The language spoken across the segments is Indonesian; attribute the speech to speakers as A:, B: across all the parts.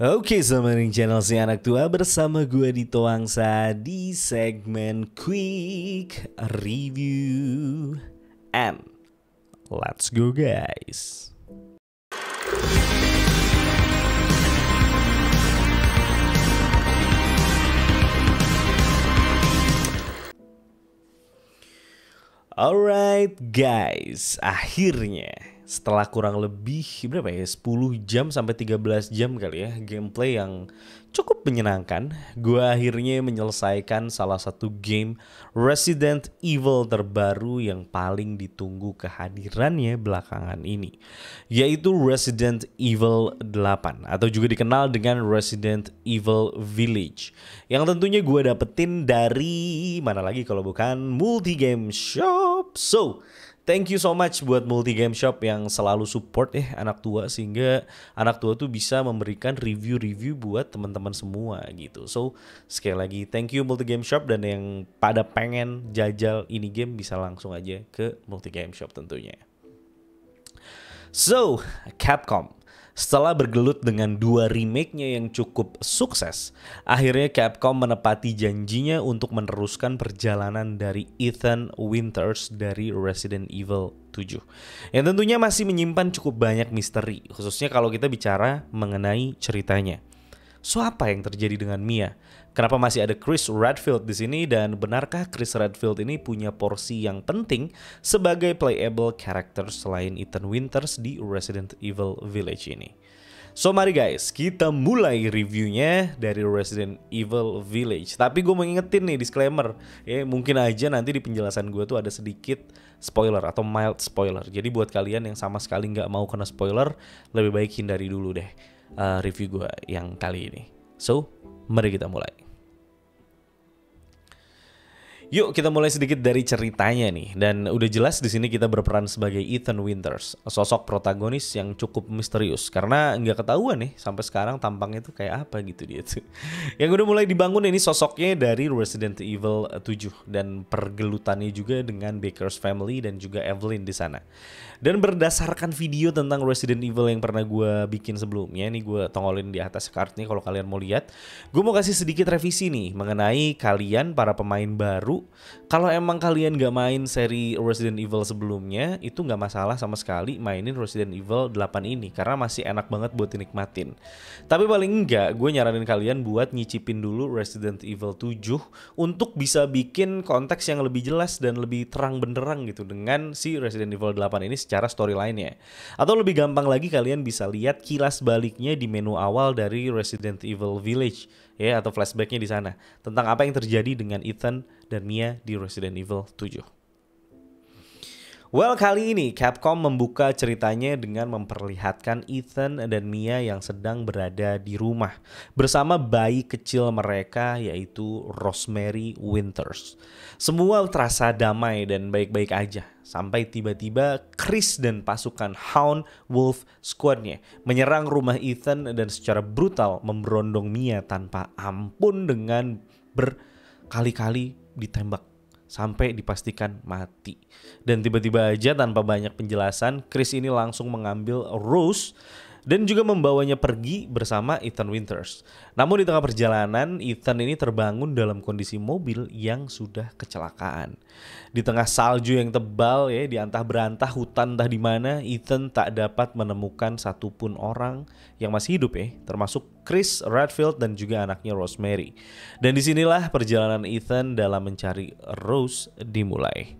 A: Oke, sama di channel si anak tua bersama gue di Toangsa di segmen Quick Review. And let's go guys. Alright guys, akhirnya setelah kurang lebih berapa ya 10 jam sampai 13 jam kali ya gameplay yang cukup menyenangkan gue akhirnya menyelesaikan salah satu game Resident Evil terbaru yang paling ditunggu kehadirannya belakangan ini yaitu Resident Evil 8 atau juga dikenal dengan Resident Evil Village yang tentunya gue dapetin dari mana lagi kalau bukan multi game shop so Thank you so much buat Multi Game Shop yang selalu support ya anak tua sehingga anak tua tuh bisa memberikan review-review buat teman-teman semua gitu. So sekali lagi thank you Multi Game Shop dan yang pada pengen jajal ini game bisa langsung aja ke Multi Game Shop tentunya. So Capcom setelah bergelut dengan dua remake-nya yang cukup sukses, akhirnya Capcom menepati janjinya untuk meneruskan perjalanan dari Ethan Winters dari Resident Evil 7. Yang tentunya masih menyimpan cukup banyak misteri, khususnya kalau kita bicara mengenai ceritanya. So apa yang terjadi dengan Mia? Kenapa masih ada Chris Redfield di sini dan benarkah Chris Redfield ini punya porsi yang penting sebagai playable character selain Ethan Winters di Resident Evil Village ini? So mari guys, kita mulai reviewnya dari Resident Evil Village. Tapi gue mau ngingetin nih disclaimer, ya mungkin aja nanti di penjelasan gue tuh ada sedikit spoiler atau mild spoiler. Jadi buat kalian yang sama sekali nggak mau kena spoiler, lebih baik hindari dulu deh uh, review gue yang kali ini. So, mari kita mulai. Yuk kita mulai sedikit dari ceritanya nih dan udah jelas di sini kita berperan sebagai Ethan Winters, sosok protagonis yang cukup misterius karena nggak ketahuan nih sampai sekarang tampangnya tuh kayak apa gitu dia tuh. yang udah mulai dibangun ini sosoknya dari Resident Evil 7 dan pergelutannya juga dengan Baker's Family dan juga Evelyn di sana. Dan berdasarkan video tentang Resident Evil yang pernah gue bikin sebelumnya, nih gue tongolin di atas kartunya kalau kalian mau lihat, gue mau kasih sedikit revisi nih mengenai kalian para pemain baru kalau emang kalian gak main seri Resident Evil sebelumnya itu nggak masalah sama sekali mainin Resident Evil 8 ini karena masih enak banget buat dinikmatin tapi paling enggak gue nyaranin kalian buat nyicipin dulu Resident Evil 7 untuk bisa bikin konteks yang lebih jelas dan lebih terang benderang gitu dengan si Resident Evil 8 ini secara storyline-nya atau lebih gampang lagi kalian bisa lihat kilas baliknya di menu awal dari Resident Evil Village ya atau flashbacknya di sana tentang apa yang terjadi dengan Ethan dan Mia di Resident Evil 7. Well, kali ini Capcom membuka ceritanya dengan memperlihatkan Ethan dan Mia yang sedang berada di rumah bersama bayi kecil mereka yaitu Rosemary Winters. Semua terasa damai dan baik-baik aja sampai tiba-tiba Chris dan pasukan Hound Wolf Squadnya menyerang rumah Ethan dan secara brutal memberondong Mia tanpa ampun dengan berkali-kali ditembak sampai dipastikan mati. Dan tiba-tiba aja tanpa banyak penjelasan, Chris ini langsung mengambil Rose dan juga membawanya pergi bersama Ethan Winters. Namun di tengah perjalanan, Ethan ini terbangun dalam kondisi mobil yang sudah kecelakaan. Di tengah salju yang tebal ya, di antah berantah hutan entah di mana, Ethan tak dapat menemukan satupun orang yang masih hidup ya, termasuk Chris Redfield dan juga anaknya Rosemary. Dan disinilah perjalanan Ethan dalam mencari Rose dimulai.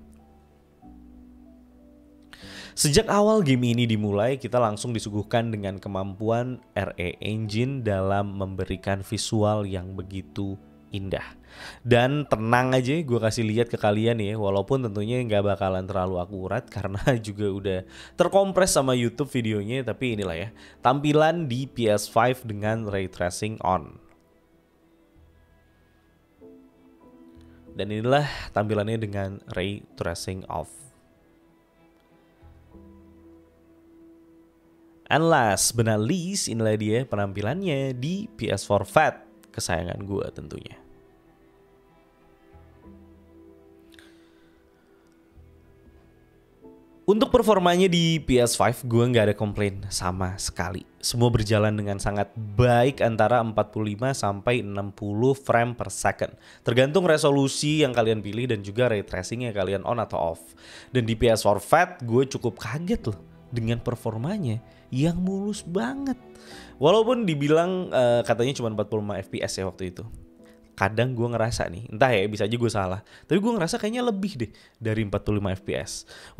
A: Sejak awal game ini dimulai, kita langsung disuguhkan dengan kemampuan RE Engine dalam memberikan visual yang begitu indah. Dan tenang aja gue kasih lihat ke kalian ya, walaupun tentunya nggak bakalan terlalu akurat karena juga udah terkompres sama YouTube videonya, tapi inilah ya, tampilan di PS5 dengan ray tracing on. Dan inilah tampilannya dengan ray tracing off. And last but not least, inilah dia penampilannya di PS4 Fat, kesayangan gue tentunya. Untuk performanya di PS5 gue nggak ada komplain sama sekali. Semua berjalan dengan sangat baik antara 45 sampai 60 frame per second. Tergantung resolusi yang kalian pilih dan juga ray tracing yang kalian on atau off. Dan di PS4 Fat gue cukup kaget loh dengan performanya yang mulus banget. Walaupun dibilang uh, katanya cuma 45 fps ya waktu itu. Kadang gue ngerasa nih, entah ya bisa aja gue salah. Tapi gue ngerasa kayaknya lebih deh dari 45 fps.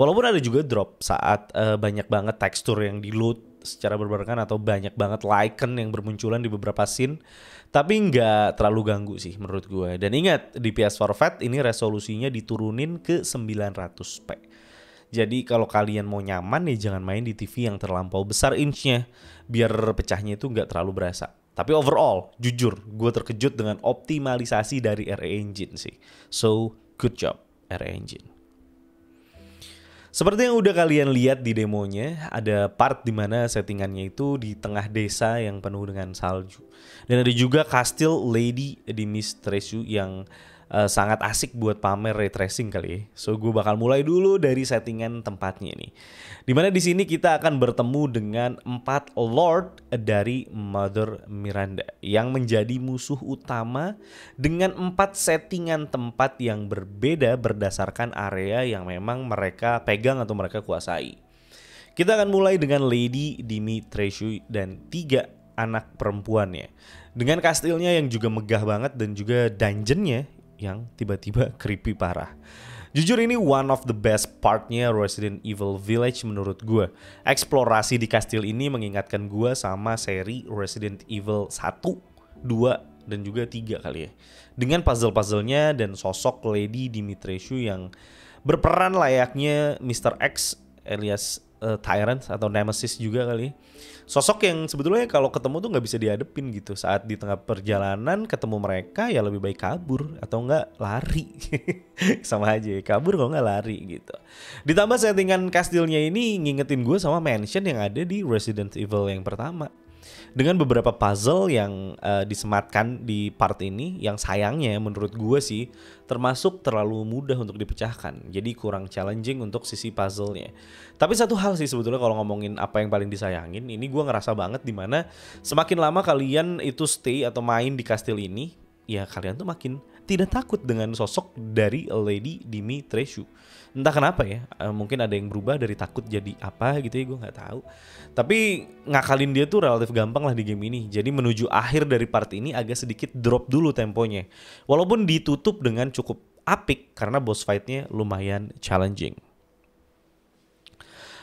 A: Walaupun ada juga drop saat uh, banyak banget tekstur yang di load secara berbarengan atau banyak banget lichen yang bermunculan di beberapa scene. Tapi nggak terlalu ganggu sih menurut gue. Dan ingat di PS4 Fat ini resolusinya diturunin ke 900p. Jadi kalau kalian mau nyaman ya jangan main di TV yang terlampau besar inchnya. Biar pecahnya itu nggak terlalu berasa. Tapi overall, jujur, gue terkejut dengan optimalisasi dari RE Engine sih. So, good job RE Engine. Seperti yang udah kalian lihat di demonya, ada part di mana settingannya itu di tengah desa yang penuh dengan salju. Dan ada juga kastil Lady di Tresu yang Eh, sangat asik buat pamer ray tracing kali ya. So gue bakal mulai dulu dari settingan tempatnya ini. Dimana di sini kita akan bertemu dengan empat lord dari Mother Miranda yang menjadi musuh utama dengan empat settingan tempat yang berbeda berdasarkan area yang memang mereka pegang atau mereka kuasai. Kita akan mulai dengan Lady Dimitrescu dan tiga anak perempuannya. Dengan kastilnya yang juga megah banget dan juga dungeonnya yang tiba-tiba creepy parah. Jujur ini one of the best partnya Resident Evil Village menurut gue. Eksplorasi di kastil ini mengingatkan gue sama seri Resident Evil 1, 2, dan juga 3 kali ya. Dengan puzzle-puzzlenya dan sosok Lady Dimitrescu yang berperan layaknya Mr. X alias uh, tyrants atau nemesis juga kali. Sosok yang sebetulnya kalau ketemu tuh nggak bisa dihadepin gitu. Saat di tengah perjalanan ketemu mereka ya lebih baik kabur atau nggak lari. sama aja kabur kok nggak lari gitu. Ditambah settingan kastilnya ini ngingetin gue sama mansion yang ada di Resident Evil yang pertama dengan beberapa puzzle yang uh, disematkan di part ini yang sayangnya menurut gue sih termasuk terlalu mudah untuk dipecahkan jadi kurang challenging untuk sisi puzzlenya tapi satu hal sih sebetulnya kalau ngomongin apa yang paling disayangin ini gue ngerasa banget dimana semakin lama kalian itu stay atau main di kastil ini ya kalian tuh makin tidak takut dengan sosok dari Lady Dimitrescu. Entah kenapa ya, eh, mungkin ada yang berubah dari takut jadi apa gitu ya, gue nggak tahu. Tapi ngakalin dia tuh relatif gampang lah di game ini. Jadi menuju akhir dari part ini agak sedikit drop dulu temponya. Walaupun ditutup dengan cukup apik karena boss fightnya lumayan challenging.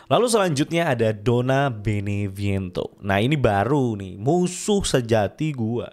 A: Lalu selanjutnya ada Dona Beneviento. Nah ini baru nih, musuh sejati gue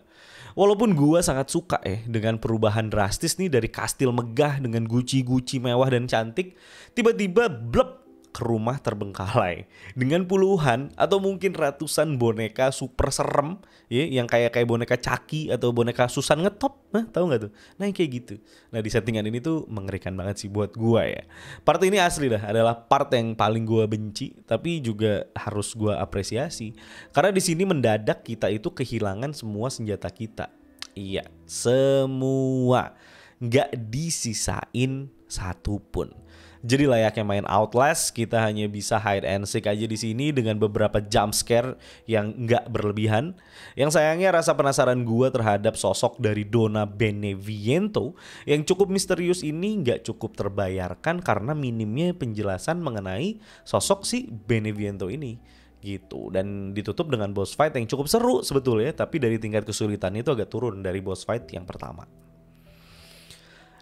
A: Walaupun gua sangat suka ya eh, dengan perubahan drastis nih dari kastil megah dengan guci-guci mewah dan cantik, tiba-tiba blep ke rumah terbengkalai dengan puluhan atau mungkin ratusan boneka super serem ya yang kayak kayak boneka caki atau boneka susan ngetop nah tahu nggak tuh nah kayak gitu nah di settingan ini tuh mengerikan banget sih buat gua ya part ini asli dah adalah part yang paling gua benci tapi juga harus gua apresiasi karena di sini mendadak kita itu kehilangan semua senjata kita iya semua nggak disisain satupun jadi layaknya main Outlast, kita hanya bisa hide and seek aja di sini dengan beberapa jump scare yang nggak berlebihan. Yang sayangnya rasa penasaran gua terhadap sosok dari Dona Beneviento yang cukup misterius ini nggak cukup terbayarkan karena minimnya penjelasan mengenai sosok si Beneviento ini gitu dan ditutup dengan boss fight yang cukup seru sebetulnya tapi dari tingkat kesulitan itu agak turun dari boss fight yang pertama.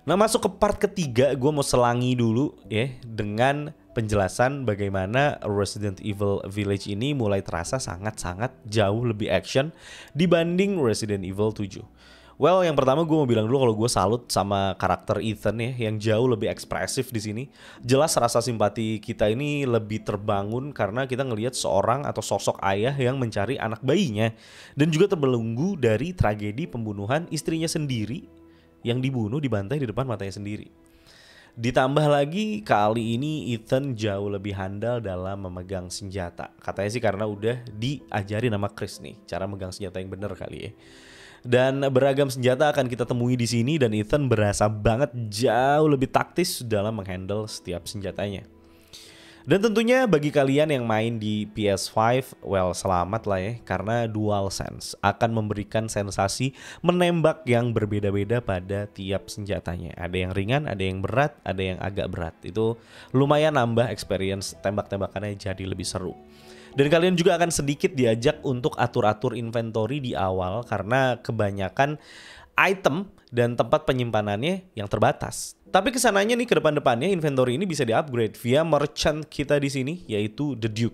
A: Nah masuk ke part ketiga gue mau selangi dulu ya dengan penjelasan bagaimana Resident Evil Village ini mulai terasa sangat-sangat jauh lebih action dibanding Resident Evil 7. Well, yang pertama gue mau bilang dulu kalau gue salut sama karakter Ethan ya, yang jauh lebih ekspresif di sini. Jelas rasa simpati kita ini lebih terbangun karena kita ngelihat seorang atau sosok ayah yang mencari anak bayinya dan juga terbelenggu dari tragedi pembunuhan istrinya sendiri yang dibunuh dibantai di depan matanya sendiri. Ditambah lagi kali ini Ethan jauh lebih handal dalam memegang senjata. Katanya sih karena udah diajari nama Chris nih cara megang senjata yang benar kali ya. Dan beragam senjata akan kita temui di sini dan Ethan berasa banget jauh lebih taktis dalam menghandle setiap senjatanya. Dan tentunya bagi kalian yang main di PS5, well selamat lah ya karena DualSense akan memberikan sensasi menembak yang berbeda-beda pada tiap senjatanya. Ada yang ringan, ada yang berat, ada yang agak berat. Itu lumayan nambah experience tembak-tembakannya jadi lebih seru. Dan kalian juga akan sedikit diajak untuk atur-atur inventory di awal karena kebanyakan item dan tempat penyimpanannya yang terbatas. Tapi kesananya nih ke depan-depannya inventory ini bisa diupgrade via merchant kita di sini yaitu The Duke.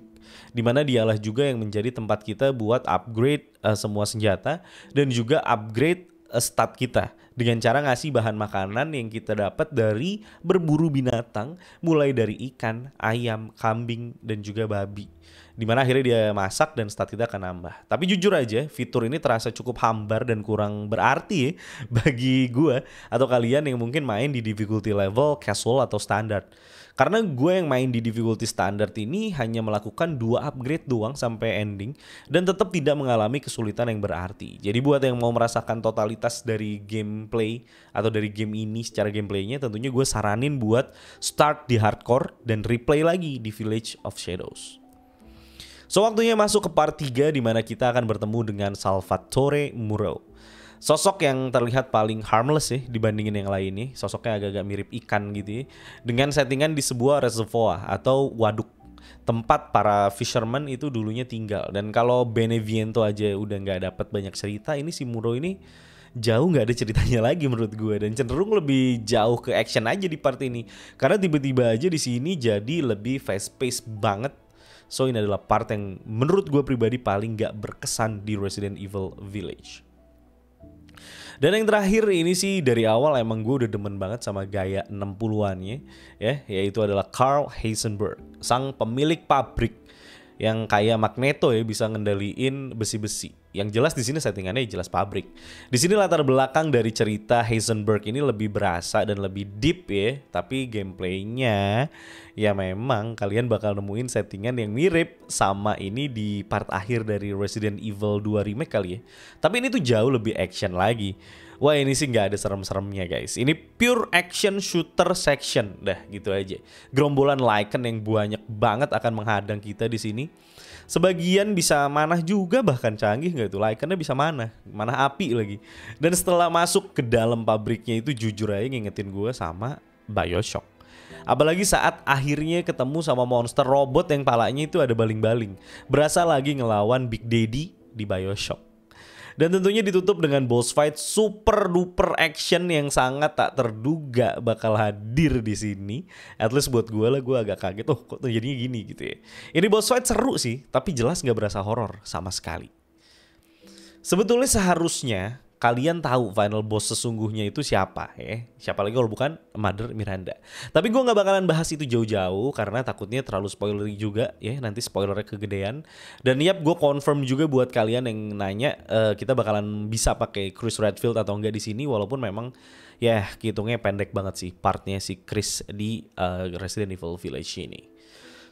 A: Dimana dialah juga yang menjadi tempat kita buat upgrade uh, semua senjata dan juga upgrade uh, stat kita dengan cara ngasih bahan makanan yang kita dapat dari berburu binatang mulai dari ikan, ayam, kambing dan juga babi. Di mana akhirnya dia masak dan stat kita akan nambah. Tapi jujur aja, fitur ini terasa cukup hambar dan kurang berarti ya bagi gue atau kalian yang mungkin main di difficulty level casual atau standar. Karena gue yang main di difficulty standar ini hanya melakukan dua upgrade doang sampai ending dan tetap tidak mengalami kesulitan yang berarti. Jadi buat yang mau merasakan totalitas dari gameplay atau dari game ini secara gameplaynya tentunya gue saranin buat start di hardcore dan replay lagi di Village of Shadows. So waktunya masuk ke part 3 di mana kita akan bertemu dengan Salvatore Muro. Sosok yang terlihat paling harmless sih dibandingin yang lain nih. Sosoknya agak-agak mirip ikan gitu ya. Dengan settingan di sebuah reservoir atau waduk tempat para fisherman itu dulunya tinggal dan kalau Beneviento aja udah nggak dapat banyak cerita ini si Muro ini jauh nggak ada ceritanya lagi menurut gue dan cenderung lebih jauh ke action aja di part ini karena tiba-tiba aja di sini jadi lebih fast pace banget So ini adalah part yang menurut gue pribadi paling gak berkesan di Resident Evil Village. Dan yang terakhir ini sih dari awal emang gue udah demen banget sama gaya 60-annya ya, yaitu adalah Carl Heisenberg, sang pemilik pabrik yang kayak magneto ya bisa ngendaliin besi-besi yang jelas di sini settingannya jelas pabrik. Di sini latar belakang dari cerita Heisenberg ini lebih berasa dan lebih deep ya, tapi gameplaynya ya memang kalian bakal nemuin settingan yang mirip sama ini di part akhir dari Resident Evil 2 remake kali ya. Tapi ini tuh jauh lebih action lagi. Wah ini sih nggak ada serem-seremnya guys. Ini pure action shooter section dah gitu aja. Gerombolan Lycan yang banyak banget akan menghadang kita di sini sebagian bisa manah juga bahkan canggih nggak itu Lycannya bisa manah manah api lagi dan setelah masuk ke dalam pabriknya itu jujur aja ngingetin gue sama Bioshock Apalagi saat akhirnya ketemu sama monster robot yang palanya itu ada baling-baling. Berasa lagi ngelawan Big Daddy di Bioshock. Dan tentunya ditutup dengan boss fight super duper action yang sangat tak terduga bakal hadir di sini. At least buat gue lah, gue agak kaget. Oh kok jadinya gini gitu ya. Ini boss fight seru sih, tapi jelas nggak berasa horor sama sekali. Sebetulnya seharusnya kalian tahu final boss sesungguhnya itu siapa ya siapa lagi kalau bukan Mother Miranda tapi gue nggak bakalan bahas itu jauh-jauh karena takutnya terlalu spoiler juga ya nanti spoilernya kegedean dan yap gue confirm juga buat kalian yang nanya uh, kita bakalan bisa pakai Chris Redfield atau enggak di sini walaupun memang ya hitungnya pendek banget sih partnya si Chris di uh, Resident Evil Village ini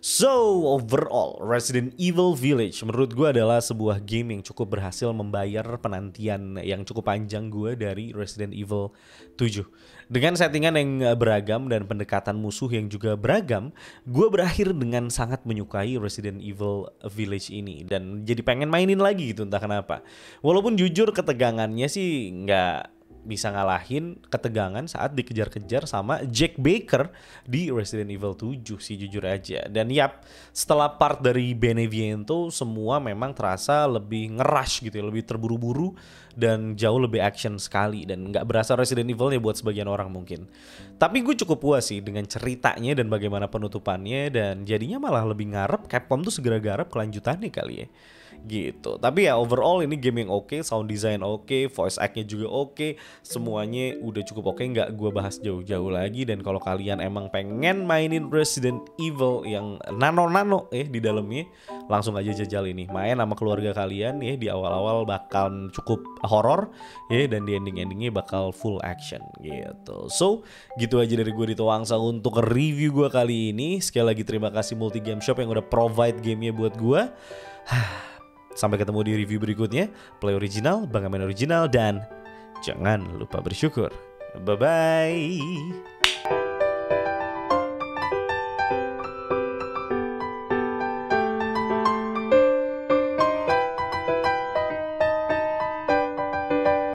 A: So, overall, Resident Evil Village menurut gue adalah sebuah game yang cukup berhasil membayar penantian yang cukup panjang gue dari Resident Evil 7. Dengan settingan yang eh, beragam dan pendekatan musuh yang juga beragam, gue berakhir dengan sangat menyukai Resident Evil Village ini dan jadi pengen mainin lagi gitu entah kenapa. Walaupun jujur ketegangannya sih nggak bisa ngalahin ketegangan saat dikejar-kejar sama Jack Baker di Resident Evil 7 sih jujur aja. Dan yap, setelah part dari Beneviento semua memang terasa lebih ngeras gitu ya, lebih terburu-buru dan jauh lebih action sekali dan nggak berasa Resident Evil ya buat sebagian orang mungkin. Tapi gue cukup puas sih dengan ceritanya dan bagaimana penutupannya dan jadinya malah lebih ngarep Capcom tuh segera garap kelanjutannya kali ya. Gitu. Tapi ya overall ini gaming oke, okay, sound design oke, okay, voice act-nya juga oke, okay, semuanya udah cukup oke okay, nggak gue bahas jauh-jauh lagi dan kalau kalian emang pengen mainin Resident Evil yang nano-nano eh di dalamnya langsung aja jajal ini main sama keluarga kalian ya di awal-awal bakal cukup horror ya dan di ending-endingnya bakal full action gitu. So, gitu aja dari gue di toangsa untuk review gue kali ini. Sekali lagi terima kasih Multi Game Shop yang udah provide gamenya buat gue. Sampai ketemu di review berikutnya. Play original, bangga main original, dan jangan lupa bersyukur. Bye-bye.